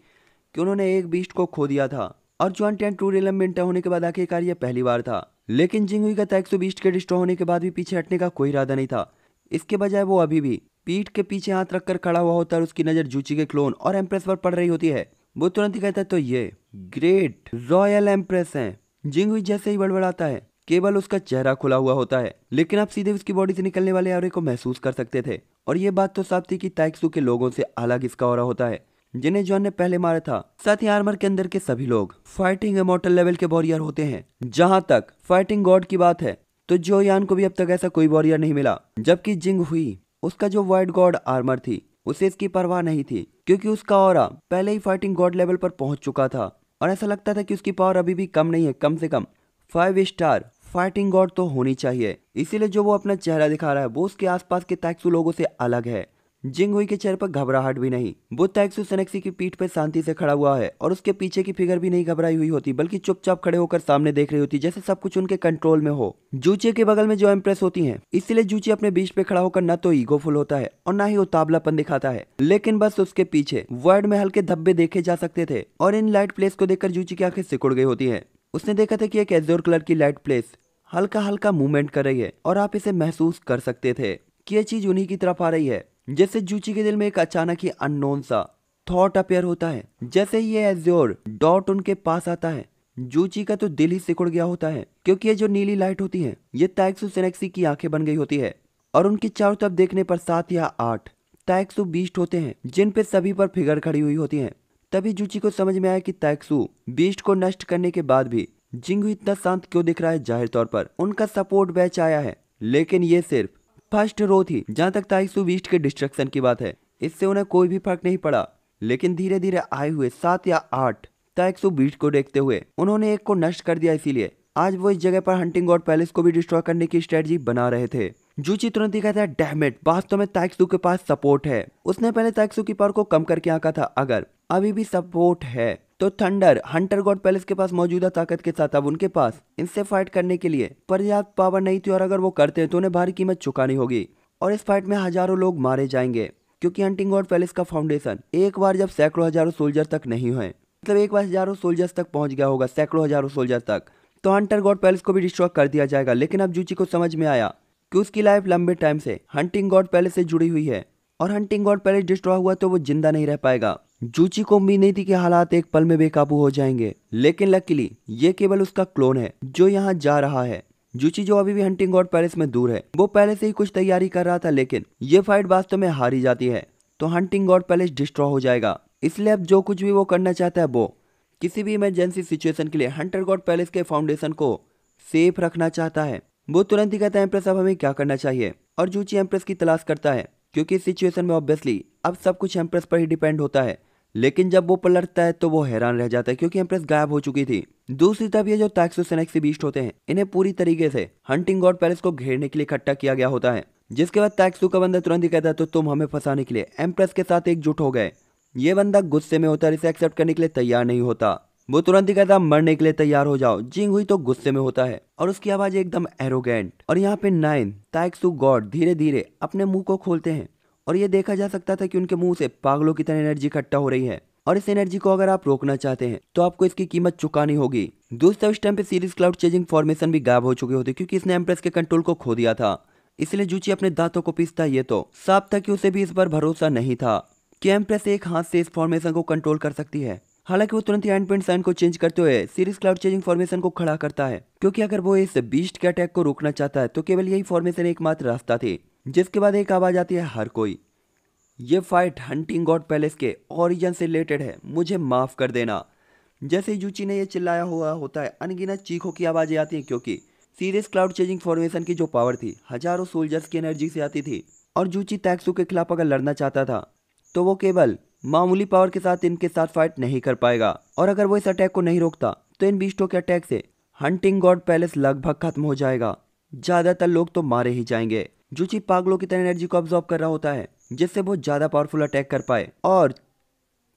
कि उन्होंने एक बीस्ट को खो दिया था और जॉन टेन टू रिलम में इंटर होने के बाद आखिरकार यह पहली बार था लेकिन जिंगुई का तैक्सो बीस्ट के डिस्ट्रॉ होने के बाद भी पीछे हटने का कोई इरादा नहीं था इसके बजाय वो अभी भी पीठ के पीछे हाथ रखकर खड़ा हुआ होता है उसकी नजर जूची के क्लोन और एम्प्रेस पर पड़ रही होती है वो तुरंत ही कहता है तो ये ग्रेट रॉयल एम्प्रेस है जिंगुई जैसे ही बड़बड़ाता है केवल उसका चेहरा खुला हुआ होता है लेकिन आप सीधे उसकी बॉडी से निकलने वाले आवरे को महसूस कर सकते थे और ये बात तो साफ थी कि ताइक्सू के लोगों से अलग इसका हो रहा होता है जिन्हें जॉन ने पहले मारा था साथ ही आर्मर के अंदर के सभी लोग फाइटिंग इमोटल लेवल के वॉरियर होते हैं जहां तक फाइटिंग गॉड की बात है तो जो यान को भी अब तक ऐसा कोई वॉरियर नहीं मिला जबकि जिंग हुई उसका जो व्हाइट गॉड आर्मर थी उसे इसकी परवाह नहीं थी क्योंकि उसका और पहले ही फाइटिंग गॉड लेवल पर पहुंच चुका था और ऐसा लगता था कि उसकी पावर अभी भी कम नहीं है कम से कम फाइव स्टार फाइटिंग गॉड तो होनी चाहिए इसीलिए जो वो अपना चेहरा दिखा रहा है वो उसके आसपास के तैक्सू लोगों से अलग है जिंग हुई के चेहरे पर घबराहट भी नहीं वो तैक्सू सनेक्सी की पीठ पर शांति से खड़ा हुआ है और उसके पीछे की फिगर भी नहीं घबराई हुई होती बल्कि चुपचाप खड़े होकर सामने देख रही होती जैसे सब कुछ उनके कंट्रोल में हो जूचे के बगल में जो इम्प्रेस होती है इसलिए जूचे अपने बीच पे खड़ा होकर न तो ईगोफुल होता है और न ही उतावलापन दिखाता है लेकिन बस उसके पीछे वर्ड में हल्के धब्बे देखे जा सकते थे और इन लाइट प्लेस को देखकर जूची की आंखें सिकुड़ गई होती है उसने देखा था की एक एजोर कलर की लाइट प्लेस हल्का हल्का मूवमेंट कर रही है और आप इसे महसूस कर सकते थे कि ये चीज उन्हीं की तरफ आ रही है जैसे जूची के दिल में एक अचानक ही अननोन सा थॉट अपेयर होता है जैसे ही ये एज्योर डॉट उनके पास आता है जूची का तो दिल ही सिकुड़ गया होता है क्योंकि ये जो नीली लाइट होती है ये टैक्सु सेनेक्सी की आंखें बन गई होती है और उनके चारों तरफ देखने पर सात या आठ टैक्सु बीस्ट होते हैं जिन पे सभी पर फिगर खड़ी हुई होती है तभी जूची को समझ में आया कि टैक्सु बीस्ट को नष्ट करने के बाद भी जिंगू इतना शांत क्यों दिख रहा है जाहिर तौर पर उनका सपोर्ट बैच आया है लेकिन ये सिर्फ फर्स्ट रो थी जहाँ तक ताइसु बीस्ट के डिस्ट्रक्शन की बात है इससे उन्हें कोई भी फर्क नहीं पड़ा लेकिन धीरे धीरे आए हुए सात या आठ ताइसु बीस्ट को देखते हुए उन्होंने एक को नष्ट कर दिया इसीलिए आज वो इस जगह पर हंटिंग गॉड पैलेस को भी डिस्ट्रॉय करने की स्ट्रेटजी बना रहे थे जूची तुरंत ही कहता है वास्तव में ताइसु के पास सपोर्ट है उसने पहले ताइसु की पावर को कम करके आका था अगर अभी भी सपोर्ट है तो थंडर हंटर गॉड पैलेस के पास मौजूदा ताकत के साथ अब उनके पास इनसे फाइट करने के लिए पर्याप्त पावर नहीं थी और अगर वो करते हैं तो उन्हें भारी कीमत चुकानी होगी और इस फाइट में हजारों लोग मारे जाएंगे क्योंकि हंटिंग गॉड पैलेस का फाउंडेशन एक बार जब सैकड़ों हजारों सोल्जर तक नहीं है मतलब एक बार हजारों सोल्जर्स तक पहुंच गया होगा सैकड़ों हजारों सोल्जर तक तो हंटर गॉड पैलेस को भी डिस्ट्रॉय कर दिया जाएगा लेकिन अब जूची को समझ में आया कि उसकी लाइफ लंबे टाइम से हंटिंग गॉड पैलेस से जुड़ी हुई है और हंटिंग गॉड पैलेस डिस्ट्रॉय हुआ तो वो जिंदा नहीं रह पाएगा जूची को उम्मीद नहीं थी कि हालात एक पल में बेकाबू हो जाएंगे लेकिन लकीली ये केवल उसका क्लोन है जो यहाँ जा रहा है जूची जो अभी भी हंटिंग गॉड पैलेस में दूर है वो पहले से ही कुछ तैयारी कर रहा था लेकिन ये फाइट वास्तव में हारी जाती है तो हंटिंग गॉड पैलेस डिस्ट्रॉय हो जाएगा इसलिए अब जो कुछ भी वो करना चाहता है वो किसी भी इमरजेंसी सिचुएशन के लिए हंटर गॉड पैलेस के फाउंडेशन को सेफ रखना चाहता है वो तुरंत ही कहता है एम्प्रेस अब हमें क्या करना चाहिए और जूची एम्प्रेस की तलाश करता है क्योंकि इस सिचुएशन में ऑब्वियसली अब सब कुछ एम्प्रेस पर ही डिपेंड होता है लेकिन जब वो पलटता है तो वो हैरान रह जाता है क्योंकि एम्प्रेस गायब हो चुकी थी दूसरी तरफ ये जो बीस्ट होते हैं इन्हें पूरी तरीके से हंटिंग गॉड पैलेस को घेरने के लिए इकट्ठा किया गया होता है जिसके बाद टैक्सू का बंदा तुरंत ही कहता है तो तुम हमें फंसाने के लिए एम्प्रेस के साथ एकजुट हो गए ये बंदा गुस्से में होता है इसे एक्सेप्ट करने के लिए तैयार नहीं होता वो तुरंत ही कहता मरने के लिए तैयार हो जाओ जिंग हुई तो गुस्से में होता है और उसकी आवाज एकदम एरोगेंट और यहाँ पे नाइन टैक्सू गॉड धीरे धीरे अपने मुंह को खोलते हैं और ये देखा जा सकता था कि उनके मुंह से पागलों की तरह एनर्जी इकट्ठा हो रही है और इस एनर्जी को अगर आप रोकना चाहते हैं तो आपको इसकी कीमत चुकानी होगी दोस्तों इस टाइम पे सीरीज क्लाउड चेंजिंग फॉर्मेशन भी गायब हो चुके होते क्योंकि इसने एम्प्रेस के कंट्रोल को खो दिया था इसलिए जूची अपने दांतों को पीसता ये तो साफ था कि उसे भी इस पर भरोसा नहीं था कि एम्प्रेस एक हाथ से इस फॉर्मेशन को कंट्रोल कर सकती है हालांकि वो तुरंत एंड पॉइंट साइन को चेंज करते हुए सीरीज क्लाउड चेंजिंग फॉर्मेशन को खड़ा करता है क्योंकि अगर वो इस बीस्ट के अटैक को रोकना चाहता है तो केवल यही फॉर्मेशन एकमात्र रास्ता थी जिसके बाद एक आवाज़ आती है हर कोई ये फाइट हंटिंग गॉड पैलेस के ओरिजन से रिलेटेड है मुझे माफ़ कर देना जैसे यूची ने यह चिल्लाया हुआ होता है अनगिनत चीखों की आवाज़ें आती हैं क्योंकि सीरियस क्लाउड चेंजिंग फॉर्मेशन की जो पावर थी हजारों सोल्जर्स की एनर्जी से आती थी और जूची टैक्सू के खिलाफ अगर लड़ना चाहता था तो वो केवल मामूली पावर के साथ इनके साथ फाइट नहीं कर पाएगा और अगर वो इस अटैक को नहीं रोकता तो इन बीस्टों के अटैक से हंटिंग गॉड पैलेस लगभग खत्म हो जाएगा ज़्यादातर लोग तो मारे ही जाएंगे जो कि पागलों की तरह एनर्जी को ऑब्जॉर्व कर रहा होता है जिससे वो ज़्यादा पावरफुल अटैक कर पाए और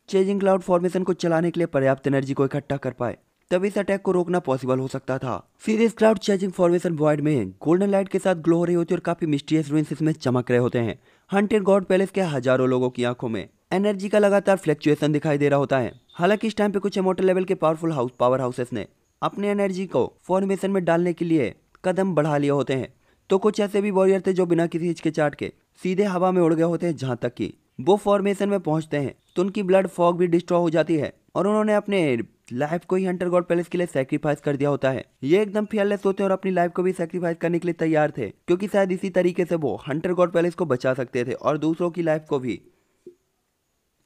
चेजिंग क्लाउड फॉर्मेशन को चलाने के लिए पर्याप्त एनर्जी को इकट्ठा कर पाए तब इस अटैक को रोकना पॉसिबल हो सकता था serious cloud changing formation void में गोल्डन लाइट के साथ ग्लो हो रही होती है और काफी मिस्टीरियस रूइंस इसमें चमक रहे होते हैं हंटेड गॉड पैलेस के हजारों लोगों की आंखों में एनर्जी का लगातार फ्लक्चुएशन दिखाई दे रहा होता है हालांकि इस टाइम पे कुछ एमोटर लेवल के पावरफुल हाउस पावर हाउसेस ने अपने एनर्जी को फॉर्मेशन में डालने के लिए कदम बढ़ा लिए होते हैं तो कुछ ऐसे भी वॉरियर थे जो बिना किसी हिचकिचाट के सीधे हवा में उड़ गए होते हैं जहाँ तक कि वो फॉर्मेशन में पहुंचते हैं तो उनकी ब्लड फॉग भी डिस्ट्रॉय हो जाती है और उन्होंने अपने लाइफ को ही हंटर गॉड पैलेस के लिए सेक्रीफाइस कर दिया होता है ये एकदम फियरलेस होते हैं और अपनी लाइफ को भी सेक्रीफाइस करने के लिए तैयार थे क्योंकि शायद इसी तरीके से वो हंटर गॉड पैलेस को बचा सकते थे और दूसरों की लाइफ को भी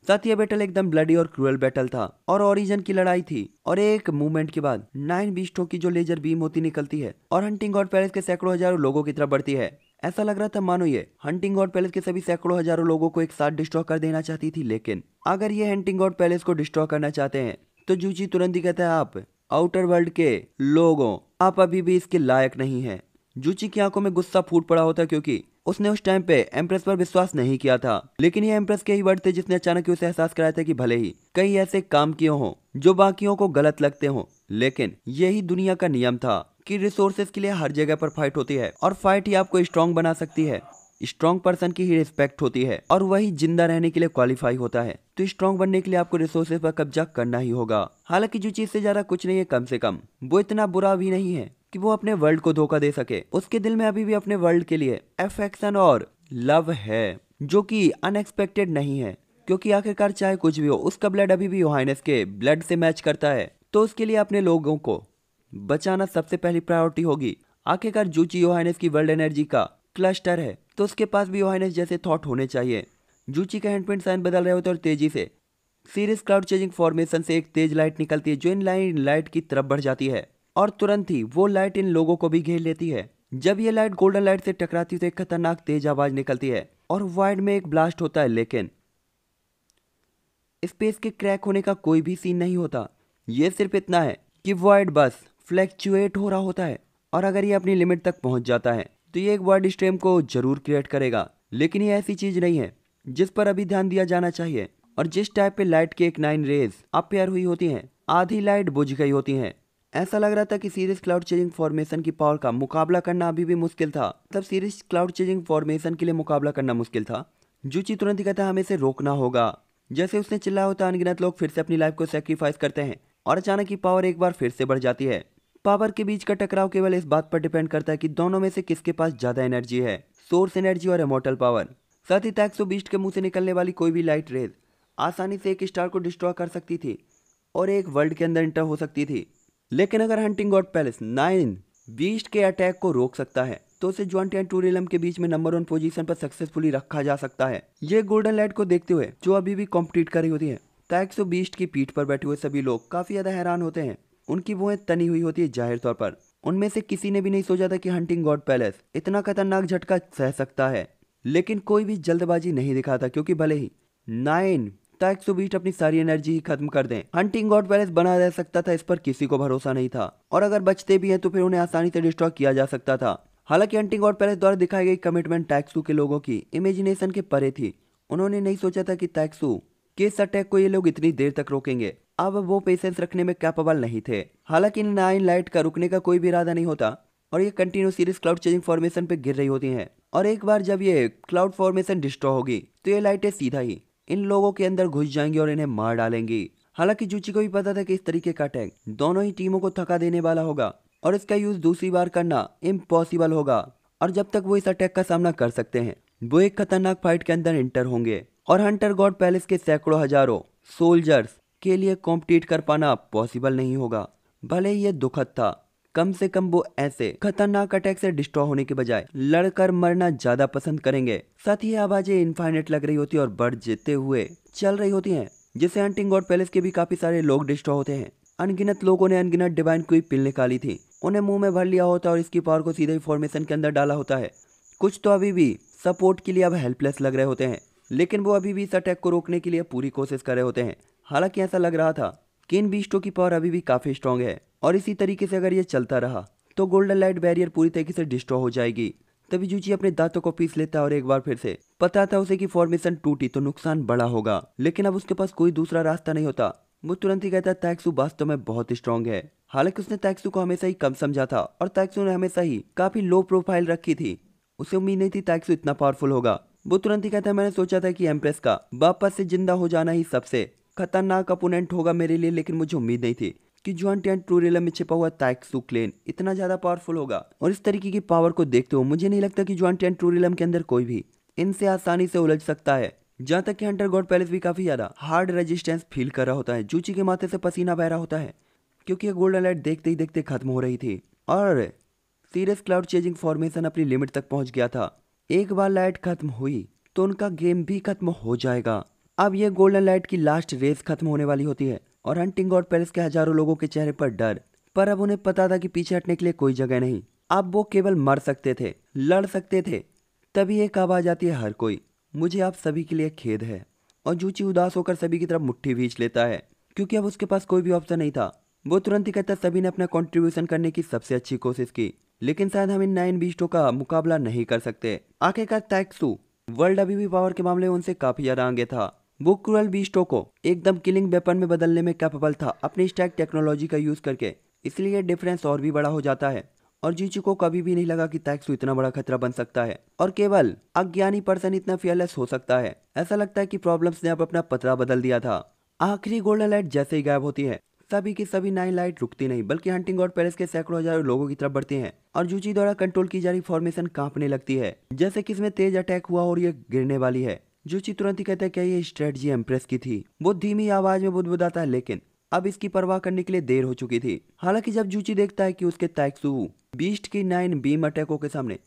साथ यह बैटल एकदम ब्लडी और क्रूअल बैटल था और ओरिजन की लड़ाई थी और एक मूवमेंट के बाद नाइन बीस्टों की जो लेजर बीम होती निकलती है और हंटिंग गॉड पैलेस के सैकड़ों हजारों लोगों की तरफ बढ़ती है ऐसा लग रहा था मानो ये हंटिंग गॉड पैलेस के सभी सैकड़ों हजारों लोगों को एक साथ डिस्ट्रॉय कर देना चाहती थी लेकिन अगर ये हंटिंग गॉड पैलेस को डिस्ट्रॉय करना चाहते हैं तो जूची तुरंत ही कहता है आप आउटर वर्ल्ड के लोगों आप अभी भी इसके लायक नहीं है जूची की आंखों में गुस्सा फूट पड़ा होता क्योंकि उसने उस टाइम पे एम्प्रेस पर विश्वास नहीं किया था लेकिन ये एम्प्रेस के ही वर्ड थे जिसने अचानक ही उसे एहसास कराया था कि भले ही कई ऐसे काम किए हों जो बाकियों को गलत लगते हों लेकिन यही दुनिया का नियम था कि रिसोर्सेज के लिए हर जगह पर फाइट होती है और फाइट ही आपको स्ट्रांग बना सकती है स्ट्रॉन्ग पर्सन की ही रिस्पेक्ट होती है और वही जिंदा रहने के लिए क्वालिफाई होता है तो स्ट्रॉन्ग बनने के लिए आपको रिसोर्सेज पर कब्जा करना ही होगा हालांकि जो चीज से ज्यादा कुछ नहीं है कम से कम वो इतना बुरा भी नहीं है कि वो अपने वर्ल्ड को धोखा दे सके उसके दिल में अभी भी अपने वर्ल्ड के लिए एफेक्शन और लव है जो कि अनएक्सपेक्टेड नहीं है क्योंकि आखिरकार चाहे कुछ भी हो उसका ब्लड अभी भी योहाइनस के ब्लड से मैच करता है तो उसके लिए अपने लोगों को बचाना सबसे पहली प्रायोरिटी होगी आखिरकार जूची योहाइनस की वर्ल्ड एनर्जी का क्लस्टर है तो उसके पास भी योहाइनस जैसे थॉट होने चाहिए जूची का हैंडप्रिंट साइन बदल रहे होते और तेजी से सीरियस क्लाउड चेंजिंग फॉर्मेशन से एक तेज लाइट निकलती है जो इन लाइन लाइट की तरफ बढ़ जाती है और तुरंत ही वो लाइट इन लोगों को भी घेर लेती है जब ये लाइट गोल्डन लाइट से टकराती तो एक खतरनाक तेज आवाज निकलती है और वाइड में एक ब्लास्ट होता है लेकिन स्पेस के क्रैक होने का कोई भी सीन नहीं होता ये सिर्फ इतना है कि वाइड बस फ्लैक्चुएट हो रहा होता है और अगर ये अपनी लिमिट तक पहुंच जाता है तो ये एक वर्ड स्ट्रेम को जरूर क्रिएट करेगा लेकिन ये ऐसी चीज नहीं है जिस पर अभी ध्यान दिया जाना चाहिए और जिस टाइप पे लाइट की एक नाइन रेज अपेयर हुई होती हैं आधी लाइट बुझ गई होती हैं ऐसा लग रहा था कि सीरीज क्लाउड चेजिंग फॉर्मेशन की पावर का मुकाबला करना अभी भी मुश्किल था तब मतलब सीरीज क्लाउड चेजिंग फॉर्मेशन के लिए मुकाबला करना मुश्किल था जूची तुरंत ही कहता हमें इसे रोकना होगा जैसे उसने चिल्ला होता अनगिनत लोग फिर से अपनी लाइफ को सेक्रीफाइस करते हैं और अचानक ही पावर एक बार फिर से बढ़ जाती है पावर के बीच का टकराव केवल इस बात पर डिपेंड करता है कि दोनों में से किसके पास ज्यादा एनर्जी है सोर्स एनर्जी और इमोटल पावर साथ ही टैक्सो बीस्ट के मुंह से निकलने वाली कोई भी लाइट रेज आसानी से एक स्टार को डिस्ट्रॉय कर सकती थी और एक वर्ल्ड के अंदर इंटर हो सकती थी लेकिन अगर hunting god palace nine beast के अटैक को रोक सकता है तो उसे जॉन्ट एंड टूरिलम के बीच में नंबर वन पोजीशन पर सक्सेसफुली रखा जा सकता है ये गोल्डन लाइट को देखते हुए जो अभी भी कॉम्पीट कर रही होती है टैक्सो बीस्ट की पीठ पर बैठे हुए सभी लोग काफी ज्यादा हैरान होते हैं उनकी बुएं तनी हुई होती है जाहिर तौर पर उनमें से किसी ने भी नहीं सोचा था कि हंटिंग गॉड पैलेस इतना खतरनाक झटका सह सकता है लेकिन कोई भी जल्दबाजी नहीं दिखाता क्योंकि भले ही नाइन ताकि तो सुबीट अपनी सारी एनर्जी ही खत्म कर दें हंटिंग गॉड पैलेस बना रह सकता था इस पर किसी को भरोसा नहीं था और अगर बचते भी हैं तो फिर उन्हें आसानी से डिस्ट्रॉय किया जा सकता था हालांकि हंटिंग गॉड पैलेस द्वारा दिखाई गई कमिटमेंट टैक्सू के लोगों की इमेजिनेशन के परे थी उन्होंने नहीं सोचा था कि टैक्सू के इस अटैक को ये लोग इतनी देर तक रोकेंगे अब वो पेशेंस रखने में कैपेबल नहीं थे हालांकि नाइन लाइट का रुकने का कोई भी इरादा नहीं होता और ये continue series cloud changing formation पे गिर रही होती हैं और एक बार जब ये क्लाउड फॉर्मेशन डिस्ट्रॉय होगी तो ये लाइटें सीधा ही इन लोगों के अंदर घुस जाएंगे और इन्हें मार डालेंगे हालांकि जूची को भी पता था कि इस तरीके का अटैक दोनों ही टीमों को थका देने वाला होगा और इसका यूज दूसरी बार करना इम्पॉसिबल होगा और जब तक वो इस अटैक का सामना कर सकते हैं वो एक खतरनाक फाइट के अंदर इंटर होंगे और हंटर गॉड पैलेस के सैकड़ों हजारों सोल्जर्स के लिए कॉम्पीट कर पाना पॉसिबल नहीं होगा भले ही ये दुखद था कम से कम वो ऐसे खतरनाक अटैक से डिस्ट्रॉय होने के बजाय लड़कर मरना ज्यादा पसंद करेंगे साथ ही आवाजें इन्फाइनेट लग रही होती है और बढ़ जीते हुए चल रही होती है जिससे एंटिंग गॉड पैलेस के भी काफी सारे लोग डिस्ट्रॉय होते हैं अनगिनत लोगों ने अनगिनत डिवाइन क्विक पिल निकाली थी उन्हें मुंह में भर लिया होता और इसकी पावर को सीधे फॉर्मेशन के अंदर डाला होता है कुछ तो अभी भी सपोर्ट के लिए अब हेल्पलेस लग रहे होते हैं लेकिन वो अभी भी इस अटैक को रोकने के लिए पूरी कोशिश कर रहे होते हैं हालांकि ऐसा लग रहा था केन बीस्टो की पावर अभी भी काफ़ी स्ट्रांग है और इसी तरीके से अगर ये चलता रहा तो गोल्डन लाइट बैरियर पूरी तरीके से डिस्ट्रॉ हो जाएगी तभी जूची अपने दांतों को पीस लेता है और एक बार फिर से पता था उसे कि फॉर्मेशन टूटी तो नुकसान बड़ा होगा लेकिन अब उसके पास कोई दूसरा रास्ता नहीं होता वो तुरंत ही कहता टैक्सू वास्तव में बहुत स्ट्रांग है हालांकि उसने तैक्सू को हमेशा ही कम समझा था और तैक्सू ने हमेशा ही काफी लो प्रोफाइल रखी थी उसे उम्मीद नहीं थी तैक्सू इतना पावरफुल होगा वो तुरंत ही कहता मैंने सोचा था कि एम्प्रेस का वापस से जिंदा हो जाना ही सबसे खतरनाक अपोनेंट होगा मेरे लिए लेकिन मुझे उम्मीद नहीं थी कि जॉन टेंट टूरिलम में छिपा हुआ ताइक्सू क्लेन इतना ज़्यादा पावरफुल होगा और इस तरीके की पावर को देखते हुए मुझे नहीं लगता कि जॉन टेंट टूरिलम के अंदर कोई भी इनसे आसानी से उलझ सकता है जहाँ तक कि हंटर गॉड पैलेस भी काफ़ी ज़्यादा हार्ड रेजिस्टेंस फील कर रहा होता है जूची के माथे से पसीना बह रहा होता है क्योंकि ये गोल्डन लाइट देखते ही देखते खत्म हो रही थी और सीरियस क्लाउड चेजिंग फॉर्मेशन अपनी लिमिट तक पहुंच गया था एक बार लाइट खत्म हुई तो उनका गेम भी खत्म हो जाएगा अब यह गोल्डन लाइट की लास्ट रेस खत्म होने वाली होती है और हंटिंग और पैलेस के हजारों लोगों के चेहरे पर डर पर अब उन्हें पता था कि पीछे हटने के लिए कोई जगह नहीं अब वो केवल मर सकते थे लड़ सकते थे तभी एक आवाज आती है हर कोई मुझे आप सभी के लिए खेद है और जूची उदास होकर सभी की तरफ मुट्ठी भींच लेता है क्योंकि अब उसके पास कोई भी ऑप्शन नहीं था वो तुरंत ही कहता सभी ने अपना कॉन्ट्रीब्यूशन करने की सबसे अच्छी कोशिश की लेकिन शायद हम इन नाइन बीस्टों का मुकाबला नहीं कर सकते आखिरकार टैक्सू वर्ल्ड अभी भी पावर के मामले में उनसे काफी ज्यादा आगे था वो क्रूअल बीस्टो को एकदम किलिंग वेपन में बदलने में कैपेबल था अपनी स्टैक टेक्नोलॉजी का यूज करके इसलिए डिफरेंस और भी बड़ा हो जाता है और जीचू को कभी भी नहीं लगा कि टैक्सू इतना बड़ा खतरा बन सकता है और केवल अज्ञानी पर्सन इतना फियरलेस हो सकता है ऐसा लगता है कि प्रॉब्लम्स ने अब अपना पतरा बदल दिया था आखिरी गोल्डन लाइट जैसे ही गायब होती है सभी की सभी नाइन लाइट रुकती नहीं बल्कि हंटिंग और पेरिस के सैकड़ों हजार लोगों की तरफ बढ़ती हैं और जूची द्वारा कंट्रोल की जा रही फॉर्मेशन कांपने लगती है जैसे कि इसमें तेज अटैक हुआ और ये गिरने वाली है जो तुरंत ही कहता है क्या ये स्ट्रेटजी एम्प्रेस की थी वो धीमी आवाज में बुदबुदाता है लेकिन अब इसकी परवाह करने के लिए देर हो चुकी थी हालांकि जब जूची देखता है कि उसके तैक्सू बीस्ट की नाइन बीम अटैकों के सामने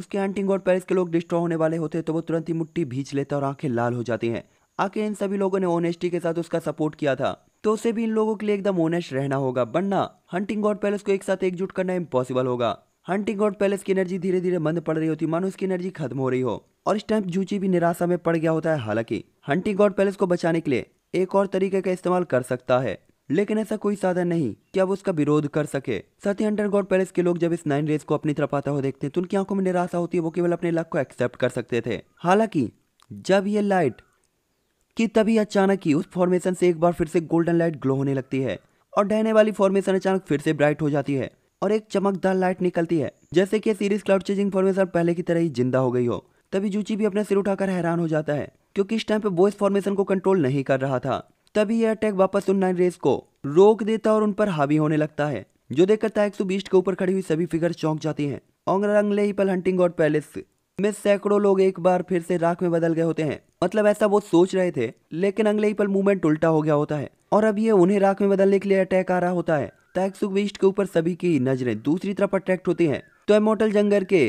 उसके एंटिंग और पैरिस के लोग डिस्ट्रॉय होने वाले होते तो वो तुरंत ही मुट्टी भींच लेता और आंखें लाल हो जाती हैं आके इन सभी लोगों ने ओनेस्टी के साथ उसका सपोर्ट किया था तो उसे भी इन लोगों के लिए एकदम ओनेस्ट रहना होगा बनना हंटिंग गॉड पैलेस को एक साथ एकजुट करना इम्पॉसिबल होगा हंटिंग गॉड पैलेस की एनर्जी धीरे धीरे मंद पड़ रही होती मानो उसकी एनर्जी खत्म हो रही हो और इस टाइम जूची भी निराशा में पड़ गया होता है हालांकि हंटिंग गॉड पैलेस को बचाने के लिए एक और तरीके का इस्तेमाल कर सकता है लेकिन ऐसा कोई साधन नहीं कि अब उसका विरोध कर सके साथ ही हंटर गॉड पैलेस के लोग जब इस नाइन रेस को अपनी तरफ आता हुआ देखते हैं तो उनकी आंखों में निराशा होती है वो केवल अपने लक को एक्सेप्ट कर सकते थे हालांकि जब ये लाइट की तभी अचानक ही उस फॉर्मेशन से एक बार फिर से गोल्डन लाइट ग्लो होने लगती है और डहने वाली फॉर्मेशन अचानक फिर से ब्राइट हो जाती है और एक चमकदार लाइट निकलती है जैसे कि सीरीज क्लाउड चेजिंग फॉर्मेशन पहले की तरह ही जिंदा हो गई हो तभी जूची भी अपना सिर उठाकर हैरान हो जाता है क्योंकि इस टाइम पे वो इस फॉर्मेशन को कंट्रोल नहीं कर रहा था तभी यह अटैक वापस उन नाइन रेस को रोक देता और उन पर हावी होने लगता है जो देखकर ताइक बीस्ट के ऊपर खड़ी हुई सभी फिगर चौंक जाती हैं औंगरंगले पल हंटिंग और पैलेस में सैकड़ों लोग एक बार फिर से राख में बदल गए होते हैं मतलब ऐसा वो सोच रहे थे लेकिन अगले पल मूवमेंट उल्टा हो गया होता है और अब ये उन्हें राख में बदलने के लिए अटैक आ रहा होता है टैक्सुक बीस्ट के ऊपर सभी की नजरें दूसरी तरफ अट्रैक्ट होती हैं तो एमोटल जंगर के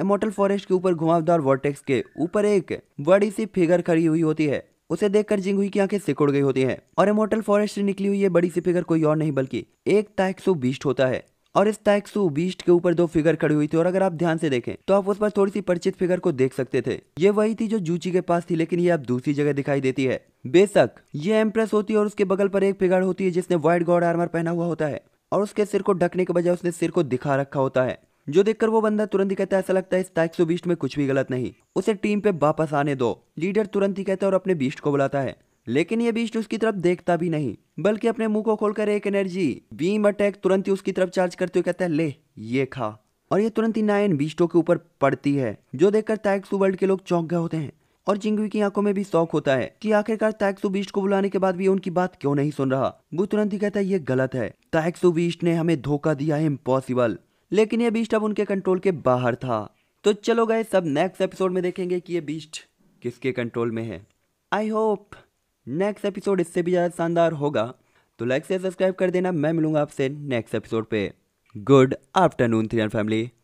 इमोटल फॉरेस्ट के ऊपर घुमावदार वॉर्टेक्स के ऊपर एक बड़ी सी फिगर खड़ी हुई होती है उसे देखकर जिंगुई की आंखें सिकुड़ गई होती हैं और इमोटल फॉरेस्ट से निकली हुई ये बड़ी सी फिगर कोई और नहीं बल्कि एक ताइक्सो बीस्ट होता है और इस ताइक्सो बीस्ट के ऊपर दो फिगर खड़ी हुई थी और अगर आप ध्यान से देखें तो आप उस पर थोड़ी सी परिचित फिगर को देख सकते थे ये वही थी जो जूची के पास थी लेकिन ये अब दूसरी जगह दिखाई देती है बेशक ये एम्प्रेस होती है और उसके बगल पर एक फिगर होती है जिसने व्हाइट गॉड आर्मर पहना हुआ होता है और उसके सिर को ढकने के बजाय उसने सिर को दिखा रखा होता है जो देखकर वो बंदा तुरंत ही कहता है ऐसा लगता है इस ताइक सो बीस्ट में कुछ भी गलत नहीं उसे टीम पे वापस आने दो लीडर तुरंत ही कहता है और अपने बीस्ट को बुलाता है लेकिन ये बीस्ट उसकी तरफ देखता भी नहीं बल्कि अपने मुंह को खोलकर एक एनर्जी बीम अटैक तुरंत ही उसकी तरफ चार्ज करते हुए कहता है ले ये खा और ये तुरंत ही नायन बीस्टों के ऊपर पड़ती है जो देखकर टैक्सू वर्ल्ड के लोग चौंक गए होते हैं और चिंगवी की आंखों में भी शौक होता है कि आखिरकार टैक्सू बीस्ट को बुलाने के बाद भी उनकी बात क्यों नहीं सुन रहा वो तुरंत ही कहता है ये गलत है टैक्सू बीस्ट ने हमें धोखा दिया है इम्पॉसिबल लेकिन ये बीस्ट अब उनके कंट्रोल के बाहर था तो चलो गए सब नेक्स्ट एपिसोड में देखेंगे कि ये बीस्ट किसके कंट्रोल में है आई होप नेक्स्ट एपिसोड इससे भी ज़्यादा शानदार होगा तो लाइक से सब्सक्राइब कर देना मैं मिलूंगा आपसे नेक्स्ट एपिसोड पे गुड आफ्टरनून थ्री फैमिली